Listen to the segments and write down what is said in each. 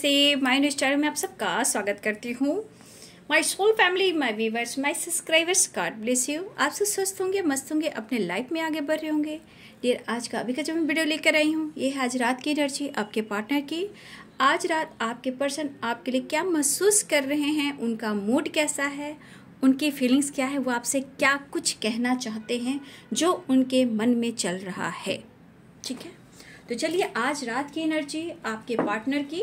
से mine star में आप सबका स्वागत करती हूँ my soul family my viewers my subscribers God bless you आप सब स्वस्थ होंगे मस्त होंगे अपने लाइफ में आगे बढ़ रहे होंगे डियर आज का अभी का जो मैं वीडियो लेकर आई हूँ ये है आज रात की एनर्जी आपके पार्टनर की आज रात आपके पर्सन आपके लिए क्या महसूस कर रहे हैं उनका मूड कैसा है उनकी फीलिंग्स क्या है वो आपसे क्या कुछ कहना चाहते हैं जो उनके मन में चल रहा है ठीक है तो चलिए आज रात की एनर्जी आपके पार्टनर की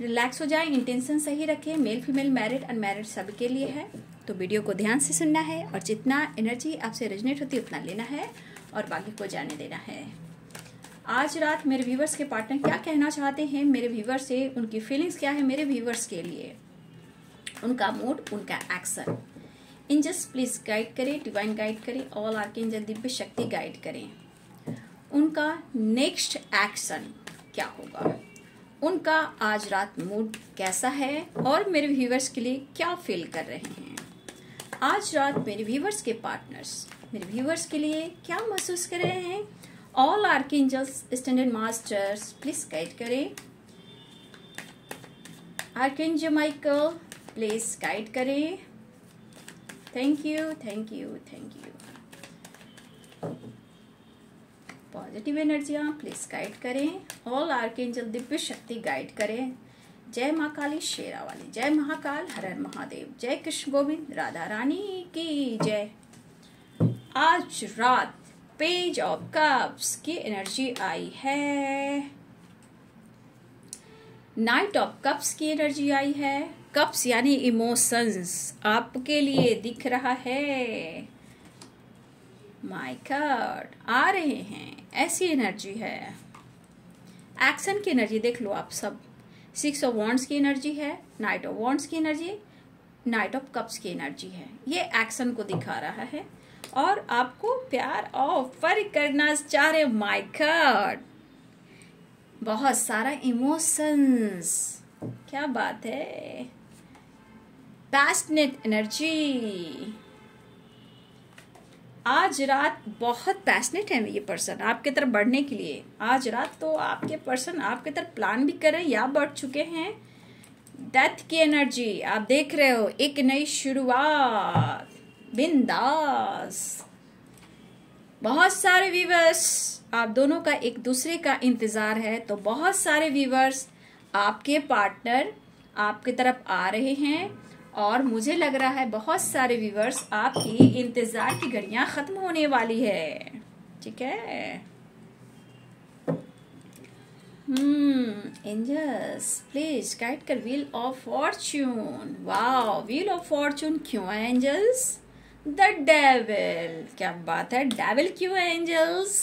रिलैक्स हो जाए इंटेंशन सही रखें मेल फीमेल मैरिड अनमैरिड सबके लिए है तो वीडियो को ध्यान से सुनना है और जितना एनर्जी आपसे रेजनेट होती है उतना लेना है और बाकी को जाने देना है आज रात मेरे व्यूवर्स के पार्टनर क्या कहना चाहते हैं मेरे व्यूवर्स से उनकी फीलिंग्स क्या है मेरे व्यूवर्स के लिए उनका मूड उनका action in just please guide करें डिवाइन गाइड करें ऑल आर्क दिव्य शक्ति गाइड करें उनका नेक्स्ट एक्शन क्या होगा उनका आज रात मूड कैसा है और मेरे व्यूवर्स के लिए क्या फील कर रहे हैं आज रात मेरे व्यूवर्स के पार्टनर्स मेरे व्यूवर्स के लिए क्या महसूस कर रहे हैं all archangels ascended masters please guide करें archangel Michael please guide करें thank you thank you thank you positive एनर्जियाँ प्लीज गाइड करें ऑल आर्क एंजल दिव्य शक्ति गाइड करें जय माँ काली शेरा वाली जय महाकाल हर हर महादेव जय कृष्ण गोविंद राधा रानी की जय आज रात पेज ऑफ कप्स की एनर्जी आई है नाइट ऑफ कप्स की एनर्जी आई है कप्स यानी इमोशंस आपके लिए दिख रहा है माई कार्ड आ रहे हैं ऐसी एनर्जी है एक्शन की एनर्जी देख लो आप सब सिक्स ऑफ वॉन्ट्स की एनर्जी है नाइट ऑफ वॉन्ट्स की एनर्जी नाइट ऑफ कप्स की एनर्जी है ये एक्शन को दिखा रहा है और आपको प्यार ऑफर करना चाह रहे माई कार्ड बहुत सारा इमोशंस क्या बात है पैशनेट एनर्जी आज रात बहुत पैशनेट है ये पर्सन आपके तरफ बढ़ने के लिए आज रात तो आपके पर्सन आपके तरफ प्लान भी कर रहे हैं या बढ़ चुके हैं डेथ की एनर्जी आप देख रहे हो एक नई शुरुआत बिंदास बहुत सारे व्यूवर्स आप दोनों का एक दूसरे का इंतज़ार है तो बहुत सारे व्यूवर्स आपके पार्टनर आपके तरफ आ रहे हैं और मुझे लग रहा है बहुत सारे व्यूवर्स आपकी इंतज़ार की घड़िया ख़त्म होने वाली है ठीक है एंजल्स प्लीज गाइड कर wheel of fortune wow wheel of fortune क्यों है एंजल्स द डेविल क्या बात है डेविल क्यों है एंजल्स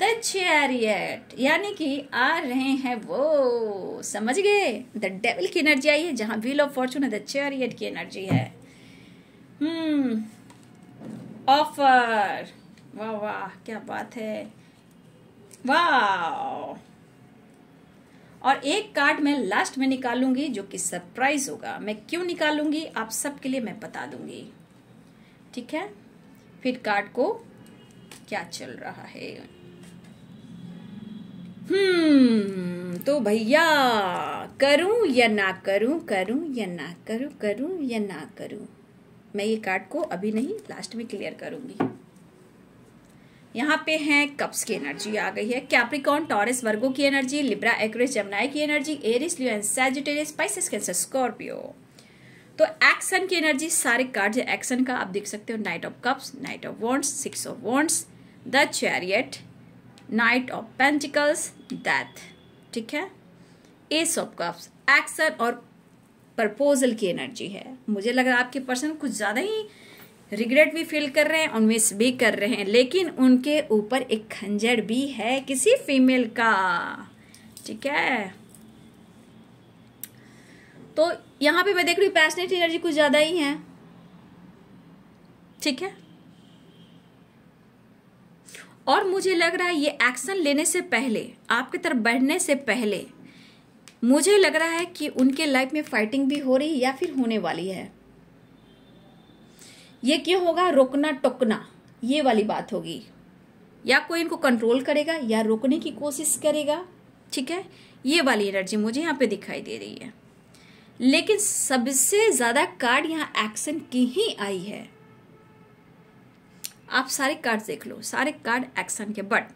द चैरियट यानी कि आ रहे हैं वो समझ गए द डेविल की एनर्जी आई है जहां व्हील ऑफ फॉर्चून है द चैरियट की एनर्जी है हम्म hmm. ऑफर वाह वाह क्या बात है वाह और एक कार्ड मैं लास्ट में निकालूंगी जो कि सरप्राइज होगा मैं क्यों निकालूंगी आप सबके लिए मैं बता दूंगी ठीक है फिर कार्ड को क्या चल रहा है हम्म, तो भैया करूं या ना करूं करूं या ना करूं करूं या ना करूं मैं ये कार्ड को अभी नहीं लास्ट में क्लियर करूंगी यहाँ पे है कप्स की एनर्जी आ गई है कैप्रिकॉन टॉरस वर्गो की एनर्जी लिब्रा एक्रेस जमनाई की energy Aries Leo and Sagittarius Pisces Cancer Scorpio तो एक्शन की एनर्जी सारे कार्ड एक्शन का आप देख सकते हो knight of cups knight of wands six of wands the chariot knight of pentacles death ठीक है एस ऑफ कप्स एक्शन और प्रपोजल की एनर्जी है मुझे लग रहा है आपके पर्सन कुछ ज़्यादा ही रिग्रेट भी फील कर रहे हैं और मिस भी कर रहे हैं लेकिन उनके ऊपर एक खंजर भी है किसी फीमेल का ठीक है तो यहां पे मैं देख रही हूँ पैशनेट एनर्जी कुछ ज़्यादा ही है ठीक है और मुझे लग रहा है ये एक्शन लेने से पहले आपकी तरफ बढ़ने से पहले मुझे लग रहा है कि उनके लाइफ में फाइटिंग भी हो रही है या फिर होने वाली है ये क्यों होगा रोकना टोकना ये वाली बात होगी या कोई इनको कंट्रोल करेगा या रोकने की कोशिश करेगा ठीक है ये वाली एनर्जी मुझे यहाँ पे दिखाई दे रही है लेकिन सबसे ज़्यादा कार्ड यहाँ एक्शन की ही आई है आप सारे कार्ड देख लो सारे कार्ड एक्शन के बट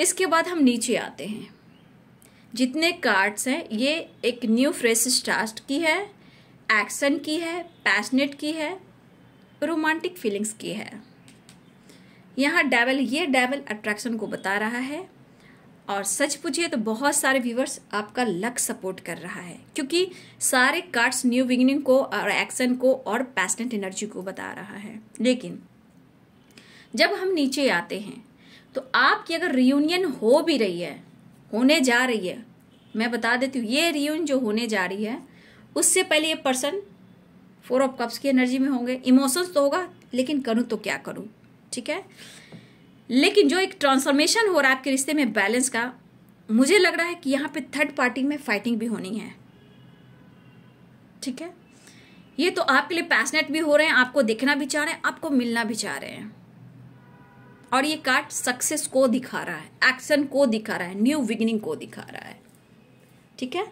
इसके बाद हम नीचे आते हैं जितने कार्ड्स हैं ये एक न्यू फ्रेश स्टार्ट की है एक्शन की है पैशनेट की है रोमांटिक फीलिंग्स की है यहाँ डेवल ये डेवल अट्रैक्शन को बता रहा है और सच पूछिए तो बहुत सारे व्यूवर्स आपका लक सपोर्ट कर रहा है क्योंकि सारे कार्ड्स न्यू बिगिनिंग को और एक्शन को और पैशनेट एनर्जी को बता रहा है लेकिन जब हम नीचे आते हैं तो आपकी अगर रियूनियन हो भी रही है होने जा रही है मैं बता देती हूँ ये रियूनियन जो होने जा रही है उससे पहले ये पर्सन फोर ऑफ कप्स की एनर्जी में होंगे इमोशंस तो होगा लेकिन करूँ तो क्या करूँ ठीक है लेकिन जो एक ट्रांसफॉर्मेशन हो रहा है आपके रिश्ते में बैलेंस का मुझे लग रहा है कि यहाँ पे थर्ड पार्टी में फाइटिंग भी होनी है ठीक है ये तो आपके लिए पैसनेट भी हो रहे हैं आपको देखना भी चाह रहे हैं आपको मिलना भी चाह रहे हैं और ये कार्ड सक्सेस को दिखा रहा है एक्शन को दिखा रहा है न्यू बिगिनिंग को दिखा रहा है ठीक है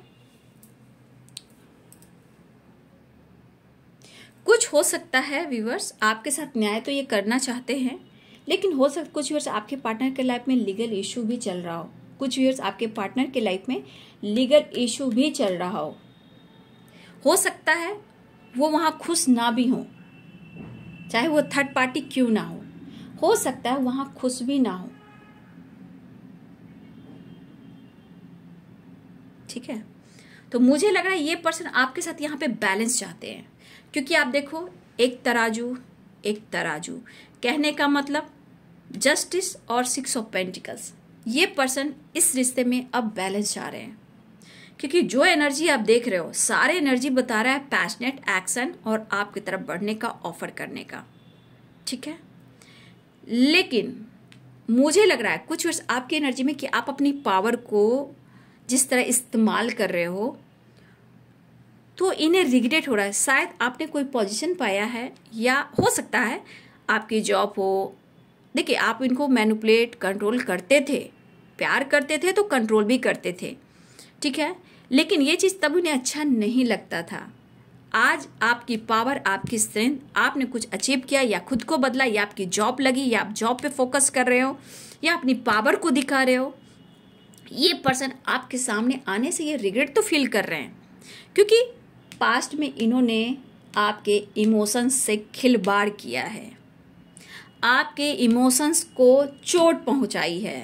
कुछ हो सकता है व्यूवर्स आपके साथ न्याय तो ये करना चाहते हैं लेकिन हो सकता कुछ व्यूअर्स आपके पार्टनर के लाइफ में लीगल इशू भी चल रहा हो कुछ व्यूअर्स आपके पार्टनर के लाइफ में लीगल इशू भी चल रहा हो हो सकता है वो वहाँ खुश ना भी हो चाहे वो थर्ड पार्टी क्यों ना हो हो सकता है वहां खुश भी ना हो ठीक है तो मुझे लग रहा है ये पर्सन आपके साथ यहां पे बैलेंस चाहते हैं क्योंकि आप देखो एक तराजू एक तराजू कहने का मतलब जस्टिस और सिक्स ऑफ पेंटिकल्स ये पर्सन इस रिश्ते में अब बैलेंस चाह रहे हैं क्योंकि जो एनर्जी आप देख रहे हो सारे एनर्जी बता रहा है पैशनेट एक्शन और आपकी तरफ बढ़ने का ऑफर करने का ठीक है लेकिन मुझे लग रहा है कुछ वर्ष आपकी एनर्जी में कि आप अपनी पावर को जिस तरह इस्तेमाल कर रहे हो तो इन्हें रिग्रेट हो रहा है शायद आपने कोई पोजीशन पाया है या हो सकता है आपकी जॉब हो देखिए आप इनको मैनुपलेट कंट्रोल करते थे प्यार करते थे तो कंट्रोल भी करते थे ठीक है लेकिन ये चीज़ तब उन्हें अच्छा नहीं लगता था आज आपकी पावर आपकी स्ट्रेंथ आपने कुछ अचीव किया या खुद को बदला या आपकी जॉब लगी या आप जॉब पे फोकस कर रहे हो या अपनी पावर को दिखा रहे हो ये पर्सन आपके सामने आने से ये रिग्रेट तो फील कर रहे हैं क्योंकि पास्ट में इन्होंने आपके इमोशंस से खिलवाड़ किया है आपके इमोशंस को चोट पहुंचाई है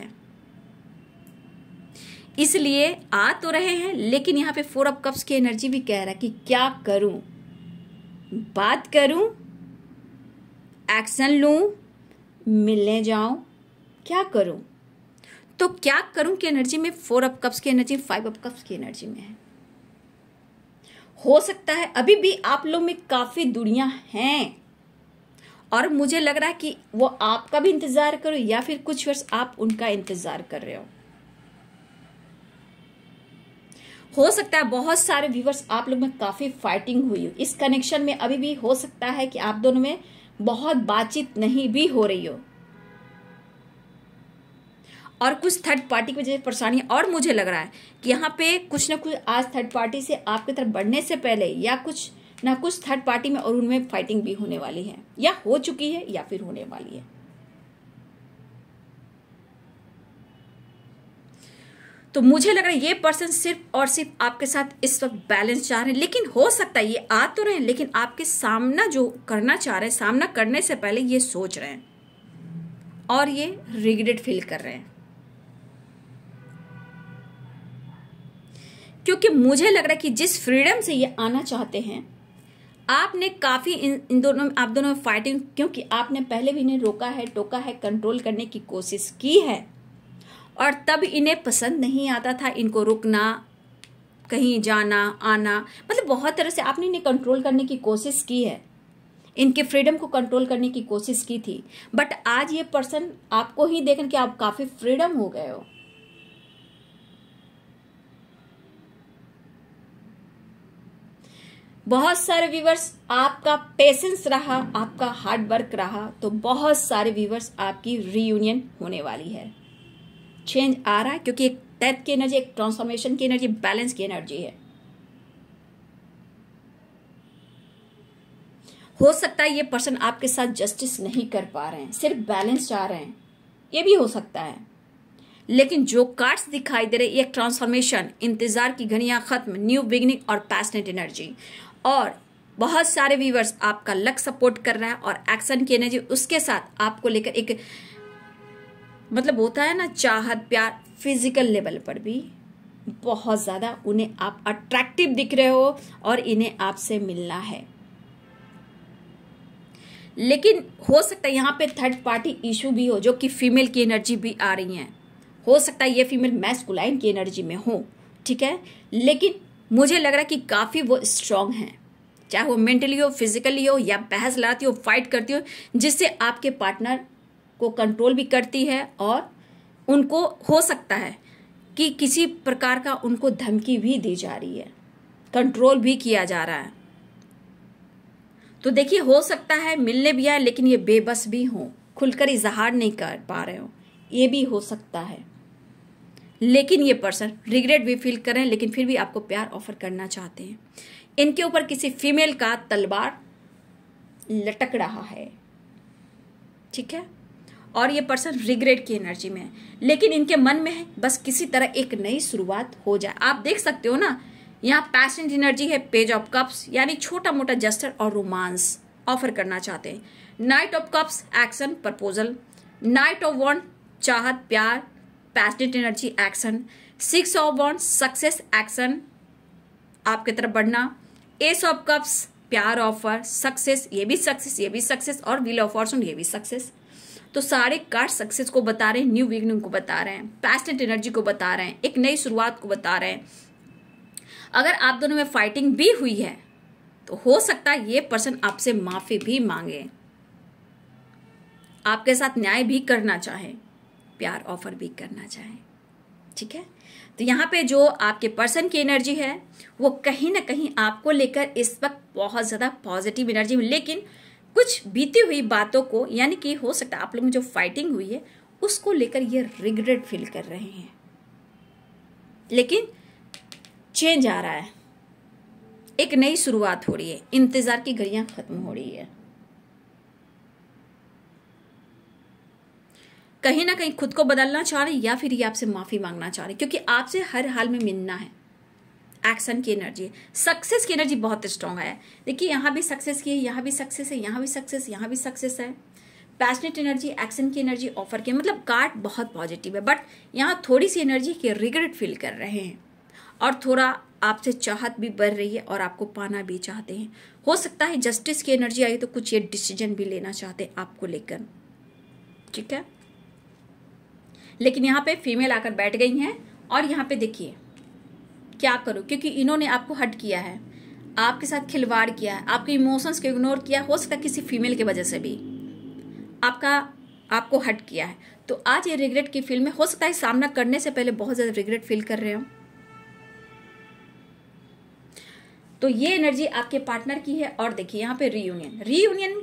इसलिए आ तो रहे हैं लेकिन यहाँ पे फोर ऑफ कप्स की एनर्जी भी कह रहा है कि क्या करूं बात करूं एक्शन लूं मिलने जाऊं क्या करूं तो क्या करूं की एनर्जी में फोर ऑफ कप्स की एनर्जी फाइव ऑफ कप्स की एनर्जी में है हो सकता है अभी भी आप लोग में काफ़ी दुनिया हैं और मुझे लग रहा है कि वो आपका भी इंतज़ार करो या फिर कुछ वर्ष आप उनका इंतज़ार कर रहे हो हो सकता है बहुत सारे व्यूवर्स आप लोग में काफ़ी फाइटिंग हुई हो इस कनेक्शन में अभी भी हो सकता है कि आप दोनों में बहुत बातचीत नहीं भी हो रही हो और कुछ थर्ड पार्टी की वजह से परेशानी और मुझे लग रहा है कि यहाँ पे कुछ ना कुछ आज थर्ड पार्टी से आपकी तरफ बढ़ने से पहले या कुछ ना कुछ थर्ड पार्टी में और उनमें फाइटिंग भी होने वाली है या हो चुकी है या फिर होने वाली है तो मुझे लग रहा है ये पर्सन सिर्फ और सिर्फ आपके साथ इस वक्त बैलेंस चाह रहे हैं लेकिन हो सकता है ये आ तो रहे हैं लेकिन आपके सामना जो करना चाह रहे हैं सामना करने से पहले ये सोच रहे हैं और ये रिग्रेट फील कर रहे हैं क्योंकि मुझे लग रहा है कि जिस फ्रीडम से ये आना चाहते हैं आपने काफ़ी इन इन दोनों आप दोनों में फाइटिंग क्योंकि आपने पहले भी इन्हें रोका है टोका है कंट्रोल करने की कोशिश की है और तब इन्हें पसंद नहीं आता था इनको रुकना कहीं जाना आना मतलब बहुत तरह से आपने इन्हें कंट्रोल करने की कोशिश की है इनके फ्रीडम को कंट्रोल करने की कोशिश की थी बट आज ये पर्सन आपको ही देखने कि आप काफ़ी फ्रीडम हो गए हो बहुत सारे व्यूवर्स आपका पेशेंस रहा आपका हार्ड वर्क रहा तो बहुत सारे व्यूवर्स आपकी रीयूनियन होने वाली है चेंज आ रहा है क्योंकि एक डेथ की एनर्जी एक ट्रांसफॉर्मेशन की एनर्जी बैलेंस की एनर्जी है हो सकता है ये पर्सन आपके साथ जस्टिस नहीं कर पा रहे हैं सिर्फ बैलेंस चाह रहे हैं ये भी हो सकता है लेकिन जो कार्ड्स दिखाई दे रहे ये ट्रांसफॉर्मेशन इंतजार की घड़ियां खत्म न्यू बिगनिंग और पैसनेट एनर्जी और बहुत सारे व्यूवर्स आपका लक सपोर्ट कर रहा है और एक्शन की एनर्जी उसके साथ आपको लेकर एक मतलब होता है ना चाहत प्यार फिजिकल लेवल पर भी बहुत ज़्यादा उन्हें आप अट्रैक्टिव दिख रहे हो और इन्हें आपसे मिलना है लेकिन हो सकता है यहाँ पे थर्ड पार्टी इशू भी हो जो कि फीमेल की एनर्जी भी आ रही है हो सकता है ये फीमेल मैस्कुलाइन की एनर्जी में हो ठीक है लेकिन मुझे लग रहा है कि काफ़ी वो स्ट्रांग है चाहे वो मेंटली हो फिजिकली हो या बहस लड़ाती हो फाइट करती हो जिससे आपके पार्टनर को कंट्रोल भी करती है और उनको हो सकता है कि किसी प्रकार का उनको धमकी भी दी जा रही है कंट्रोल भी किया जा रहा है तो देखिए हो सकता है मिलने भी आए लेकिन ये बेबस भी हो खुलकर इजहार नहीं कर पा रहे हो ये भी हो सकता है लेकिन ये पर्सन रिग्रेट भी फील करें लेकिन फिर भी आपको प्यार ऑफर करना चाहते हैं इनके ऊपर किसी फीमेल का तलवार लटक रहा है ठीक है और ये पर्सन रिग्रेट की एनर्जी में है लेकिन इनके मन में है बस किसी तरह एक नई शुरुआत हो जाए आप देख सकते हो ना यहाँ पैसेंट एनर्जी है पेज ऑफ कप्स यानी छोटा मोटा जस्टर और रोमांस ऑफर करना चाहते हैं knight of cups action proposal knight of wand चाहत प्यार passionate energy action six of wand success action आपके तरफ बढ़ना एस ऑफ कप्स प्यार ऑफर सक्सेस ये भी सक्सेस ये भी सक्सेस और विल ऑफ फॉर्चून ये भी सक्सेस तो सारे कार्ड सक्सेस को बता रहे हैं न्यू बिगनिंग को बता रहे हैं पैशनेट एनर्जी को बता रहे हैं एक नई शुरुआत को बता रहे हैं अगर आप दोनों में फाइटिंग भी हुई है तो हो सकता है ये पर्सन आपसे माफी भी मांगे आपके साथ न्याय भी करना चाहे प्यार ऑफर भी करना चाहे ठीक है तो यहाँ पे जो आपके पर्सन की एनर्जी है वो कहीं ना कहीं आपको लेकर इस वक्त बहुत ज़्यादा पॉजिटिव एनर्जी में लेकिन कुछ बीती हुई बातों को यानी कि हो सकता है आप लोग में जो फाइटिंग हुई है उसको लेकर ये रिग्रेट फील कर रहे हैं लेकिन चेंज आ रहा है एक नई शुरुआत हो रही है इंतजार की घड़ियां खत्म हो रही है कहीं ना कहीं खुद को बदलना चाह रहे या फिर ये आपसे माफी मांगना चाह रहे क्योंकि आपसे हर हाल में मिलना है एक्शन की एनर्जी सक्सेस की एनर्जी बहुत स्ट्रांग है देखिए यहाँ भी सक्सेस की है यहाँ भी सक्सेस है यहाँ भी सक्सेस यहाँ भी सक्सेस है पैशनेट एनर्जी एक्शन की एनर्जी ऑफर की मतलब कार्ड बहुत पॉजिटिव है बट यहाँ थोड़ी सी एनर्जी के रिग्रेट फील कर रहे हैं और थोड़ा आपसे चाहत भी बढ़ रही है और आपको पाना भी चाहते हैं हो सकता है जस्टिस की एनर्जी आई तो कुछ ये डिसीजन भी लेना चाहते हैं आपको लेकर ठीक है लेकिन यहाँ पे फीमेल आकर बैठ गई हैं और यहाँ पे देखिए क्या करो क्योंकि इन्होंने आपको हट किया है आपके साथ खिलवाड़ किया है आपके इमोशंस को इग्नोर किया हो सकता है किसी फीमेल की वजह से भी आपका आपको हट किया है तो आज ये रिग्रेट की फील में हो सकता है सामना करने से पहले बहुत ज़्यादा रिग्रेट फील कर रहे हो तो ये एनर्जी आपके पार्टनर की है और देखिए यहाँ पे रीयूनियन रीयूनियन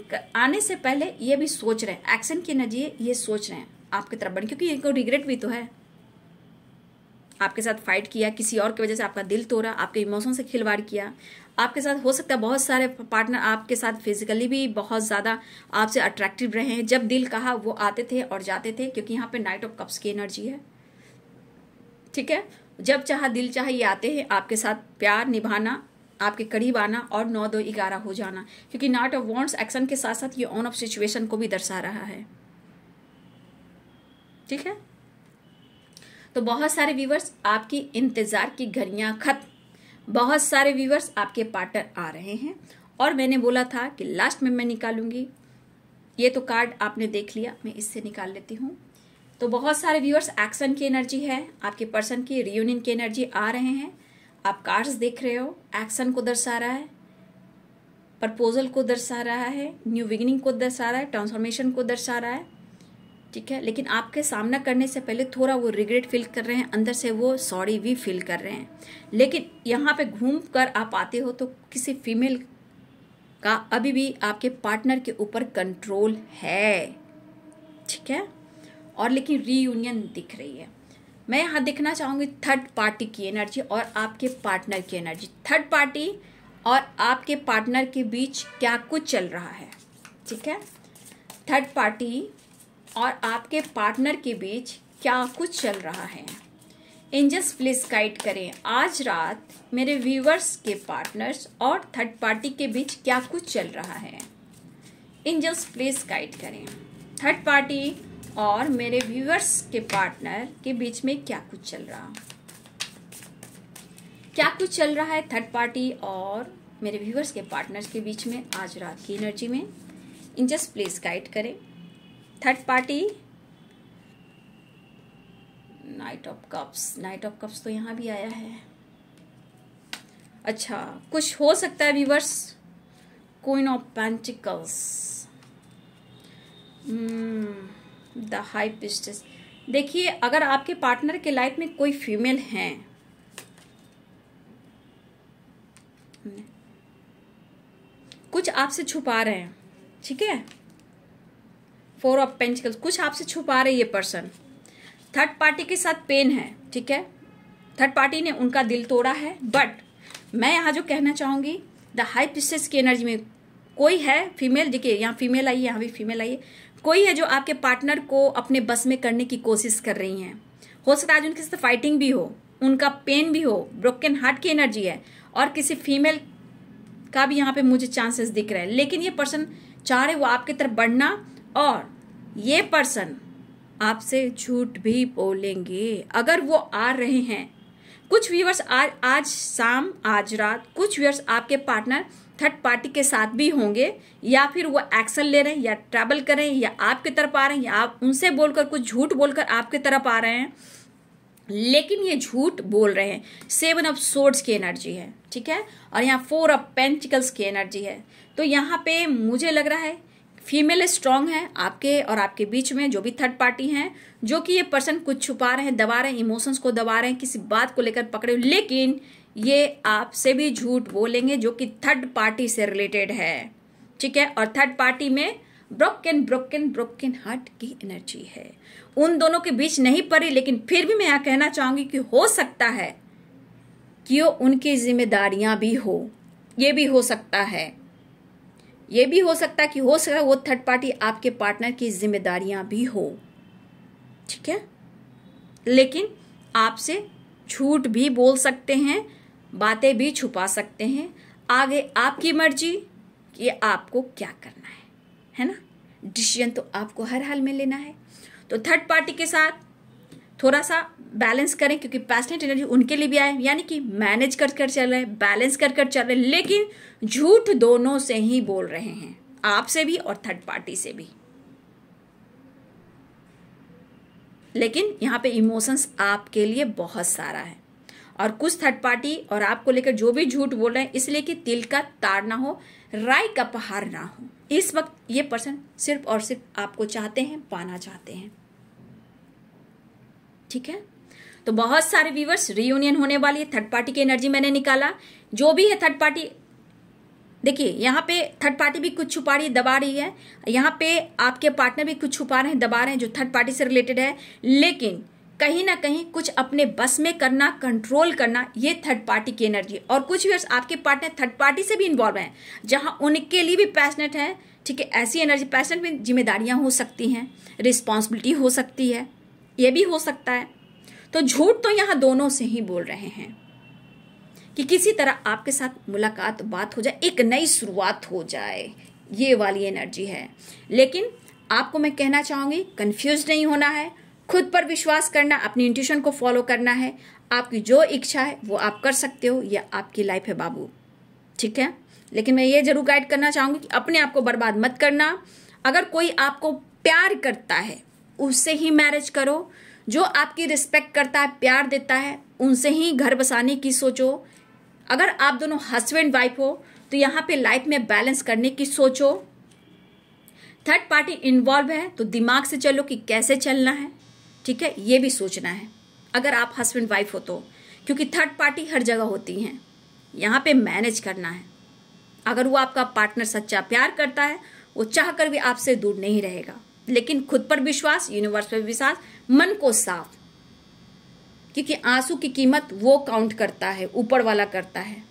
आने से पहले ये भी सोच रहे हैं एक्शन की एनर्जी है ये सोच रहे हैं आपकी तरफ बढ़ क्योंकि इनको रिग्रेट भी तो है आपके साथ फाइट किया किसी और की वजह से आपका दिल तोड़ा आपके इमोशन से खिलवाड़ किया आपके साथ हो सकता है बहुत सारे पार्टनर आपके साथ फिजिकली भी बहुत ज़्यादा आपसे अट्रैक्टिव रहे हैं जब दिल कहा वो आते थे और जाते थे क्योंकि यहाँ पे नाइट ऑफ कप्स की एनर्जी है ठीक है जब चाह दिल चाहे ये आते हैं आपके साथ प्यार निभाना आपके करीब आना और नौ दो ग्यारह हो जाना क्योंकि नाट ऑफ वॉन्ट्स एक्शन के साथ साथ ये ऑन ऑफ सिचुएशन को भी दर्शा रहा है ठीक है तो बहुत सारे व्यूवर्स आपकी इंतज़ार की घड़ियां खत्म बहुत सारे व्यूवर्स आपके पार्टनर आ रहे हैं और मैंने बोला था कि लास्ट में मैं निकालूंगी ये तो कार्ड आपने देख लिया मैं इससे निकाल लेती हूँ तो बहुत सारे व्यूअर्स एक्शन की एनर्जी है आपके पर्सन की रियूनियन की एनर्जी आ रहे हैं आप कार्ड्स देख रहे हो एक्शन को दर्शा रहा है प्रपोजल को दर्शा रहा है न्यू बिगिनिंग को दर्शा रहा है ट्रांसफॉर्मेशन को दर्शा रहा है ठीक है लेकिन आपके सामना करने से पहले थोड़ा वो रिग्रेट फील कर रहे हैं अंदर से वो सॉरी भी फील कर रहे हैं लेकिन यहाँ पे घूम कर आप आते हो तो किसी फीमेल का अभी भी आपके पार्टनर के ऊपर कंट्रोल है ठीक है और लेकिन रीयूनियन दिख रही है मैं यहाँ देखना चाहूँगी थर्ड पार्टी की एनर्जी और आपके पार्टनर की एनर्जी थर्ड पार्टी और आपके पार्टनर के बीच क्या कुछ चल रहा है ठीक है थर्ड पार्टी और आपके पार्टनर के बीच क्या कुछ चल रहा है एंजल्स प्लीज गाइड करें आज रात मेरे व्यूवर्स के पार्टनर्स और थर्ड पार्टी के बीच क्या कुछ चल रहा है एंजल्स प्लीज गाइड करें थर्ड पार्टी और मेरे व्यूवर्स के पार्टनर के बीच में क्या कुछ चल रहा क्या कुछ चल रहा है थर्ड पार्टी और मेरे व्यूवर्स के पार्टनर्स के बीच में आज रात की एनर्जी में इंजस्ट प्लीज गाइड करें third party knight of cups knight of cups तो यहाँ भी आया है अच्छा कुछ हो सकता है viewers queen of pentacles the high priestess देखिए अगर आपके पार्टनर के लाइफ में कोई फीमेल है कुछ आपसे छुपा रहे हैं ठीक है फोर ऑफ पेंटिकल्स कुछ आपसे छुपा रही है पर्सन थर्ड पार्टी के साथ पेन है ठीक है थर्ड पार्टी ने उनका दिल तोड़ा है बट मैं यहाँ जो कहना चाहूंगी द हाई पिस्टेस की एनर्जी में कोई है फीमेल देखिए यहाँ फीमेल आई है यहाँ भी फीमेल आई है कोई है जो आपके पार्टनर को अपने बस में करने की कोशिश कर रही हैं हो सकता है आज उनके साथ फाइटिंग भी हो उनका पेन भी हो ब्रोकन हार्ट की एनर्जी है और किसी फीमेल का भी यहाँ पे मुझे चांसेस दिख रहे हैं लेकिन ये पर्सन चाह रहे वो आपकी तरफ बढ़ना और ये पर्सन आपसे झूठ भी बोलेंगे अगर वो आ रहे हैं कुछ व्यूअर्स आज आज शाम आज रात कुछ व्यूअर्स आपके पार्टनर थर्ड पार्टी के साथ भी होंगे या फिर वो एक्शन ले रहे हैं या ट्रैवल कर रहे हैं या आपके तरफ आ रहे हैं या आप उनसे बोलकर कुछ झूठ बोलकर आपके तरफ आ रहे हैं लेकिन ये झूठ बोल रहे हैं सेवन ऑफ सोर्ड्स की एनर्जी है ठीक है और यहाँ फोर ऑफ पेंटिकल्स की एनर्जी है तो यहाँ पे मुझे लग रहा है फीमेल स्ट्रांग है आपके और आपके बीच में जो भी थर्ड पार्टी हैं जो कि ये पर्सन कुछ छुपा रहे हैं दबा रहे हैं इमोशंस को दबा रहे हैं किसी बात को लेकर पकड़े लेकिन ये आपसे भी झूठ बोलेंगे जो कि थर्ड पार्टी से रिलेटेड है ठीक है और थर्ड पार्टी में ब्रोकन ब्रोकन ब्रोकन हार्ट की एनर्जी है उन दोनों के बीच नहीं पड़ी लेकिन फिर भी मैं यहाँ कहना चाहूंगी कि हो सकता है कि वो उनकी जिम्मेदारियां भी हो ये भी हो सकता है ये भी हो सकता है कि हो सकता है वो थर्ड पार्टी आपके पार्टनर की जिम्मेदारियां भी हो ठीक है लेकिन आपसे छूट भी बोल सकते हैं बातें भी छुपा सकते हैं आगे आपकी मर्जी कि आपको क्या करना है है ना डिसीजन तो आपको हर हाल में लेना है तो थर्ड पार्टी के साथ थोड़ा सा बैलेंस करें क्योंकि पैसनेट एनर्जी उनके लिए भी आए यानी कि मैनेज कर कर चल रहे हैं बैलेंस कर कर चल रहे हैं लेकिन झूठ दोनों से ही बोल रहे हैं आपसे भी और थर्ड पार्टी से भी लेकिन यहाँ पे इमोशंस आपके लिए बहुत सारा है और कुछ थर्ड पार्टी और आपको लेकर जो भी झूठ बोल रहे हैं इसलिए कि तिल का तार ना हो राय का पहाड़ ना हो इस वक्त ये पर्सन सिर्फ और सिर्फ आपको चाहते हैं पाना चाहते हैं ठीक है तो बहुत सारे व्यूवर्स रियूनियन होने वाली है थर्ड पार्टी की एनर्जी मैंने निकाला जो भी है थर्ड पार्टी देखिए यहाँ पे थर्ड पार्टी भी कुछ छुपा रही है दबा रही है यहाँ पे आपके पार्टनर भी कुछ छुपा रहे हैं दबा रहे हैं जो थर्ड पार्टी से रिलेटेड है लेकिन कहीं ना कहीं कुछ अपने बस में करना कंट्रोल करना ये थर्ड पार्टी की एनर्जी और कुछ व्यूअर्स आपके पार्टनर थर्ड पार्टी से भी इन्वॉल्व हैं जहां उनके लिए भी पैशनेट है ठीक है ऐसी एनर्जी पैशनेट में जिम्मेदारियां हो सकती हैं रिस्पॉन्सिबिलिटी हो सकती है ये भी हो सकता है तो झूठ तो यहां दोनों से ही बोल रहे हैं कि किसी तरह आपके साथ मुलाकात बात हो जाए एक नई शुरुआत हो जाए ये वाली एनर्जी है लेकिन आपको मैं कहना चाहूंगी कन्फ्यूज नहीं होना है खुद पर विश्वास करना अपनी इंट्यूशन को फॉलो करना है आपकी जो इच्छा है वो आप कर सकते हो यह आपकी लाइफ है बाबू ठीक है लेकिन मैं ये जरूर गाइड करना चाहूंगी कि अपने आप को बर्बाद मत करना अगर कोई आपको प्यार करता है उससे ही मैरिज करो जो आपकी रिस्पेक्ट करता है प्यार देता है उनसे ही घर बसाने की सोचो अगर आप दोनों हस्बैंड वाइफ हो तो यहाँ पे लाइफ में बैलेंस करने की सोचो थर्ड पार्टी इन्वॉल्व है तो दिमाग से चलो कि कैसे चलना है ठीक है ये भी सोचना है अगर आप हस्बैंड वाइफ हो तो क्योंकि थर्ड पार्टी हर जगह होती हैं यहाँ पे मैनेज करना है अगर वो आपका पार्टनर सच्चा प्यार करता है वो चाह कर भी आपसे दूर नहीं रहेगा लेकिन खुद पर विश्वास यूनिवर्स पर विश्वास मन को साफ क्योंकि आंसू की कीमत वो काउंट करता है ऊपर वाला करता है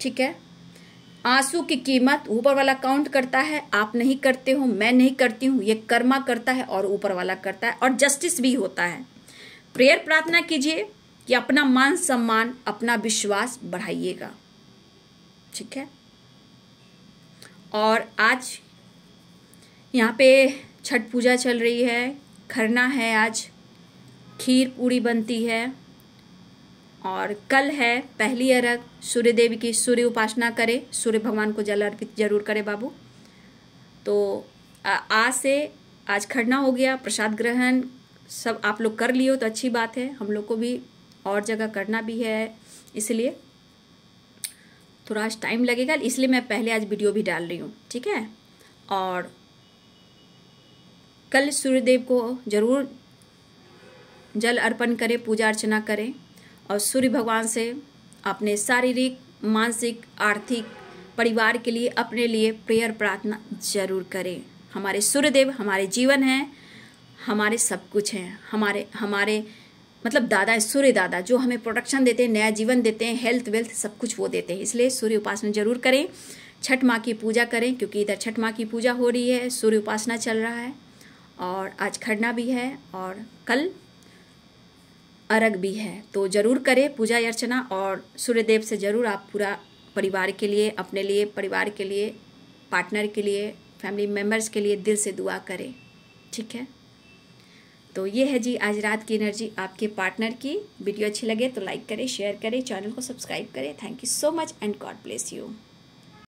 ठीक है आंसू की कीमत ऊपर वाला काउंट करता है आप नहीं करते हो मैं नहीं करती हूं ये कर्मा करता है और ऊपर वाला करता है और जस्टिस भी होता है प्रेयर प्रार्थना कीजिए कि अपना मान सम्मान अपना विश्वास बढ़ाइएगा ठीक है और आज यहाँ पे छठ पूजा चल रही है खरना है आज खीर पूड़ी बनती है और कल है पहली अर्घ सूर्य देवी की सूर्य उपासना करें सूर्य भगवान को जल अर्पित जरूर करें बाबू तो आज से आज खरना हो गया प्रसाद ग्रहण सब आप लोग कर लियो तो अच्छी बात है हम लोग को भी और जगह करना भी है इसलिए थोड़ा आज टाइम लगेगा इसलिए मैं पहले आज वीडियो भी डाल रही हूँ ठीक है और कल सूर्यदेव को जरूर जल अर्पण करें पूजा अर्चना करें और सूर्य भगवान से अपने शारीरिक मानसिक आर्थिक परिवार के लिए अपने लिए प्रेयर प्रार्थना जरूर करें हमारे सूर्यदेव हमारे जीवन हैं हमारे सब कुछ हैं हमारे हमारे मतलब दादा सूर्य दादा जो हमें प्रोडक्शन देते हैं नया जीवन देते हैं हेल्थ वेल्थ सब कुछ वो देते हैं इसलिए सूर्य उपासना जरूर करें छठ माँ की पूजा करें क्योंकि इधर छठ माँ की पूजा हो रही है सूर्य उपासना चल रहा है और आज खरना भी है और कल अर्घ भी है तो ज़रूर करें पूजा अर्चना और सूर्यदेव से ज़रूर आप पूरा परिवार के लिए अपने लिए परिवार के लिए पार्टनर के लिए फैमिली मेम्बर्स के लिए दिल से दुआ करें ठीक है तो ये है जी आज रात की एनर्जी आपके पार्टनर की वीडियो अच्छी लगे तो लाइक करें शेयर करें चैनल को सब्सक्राइब करें thank you so much and God bless you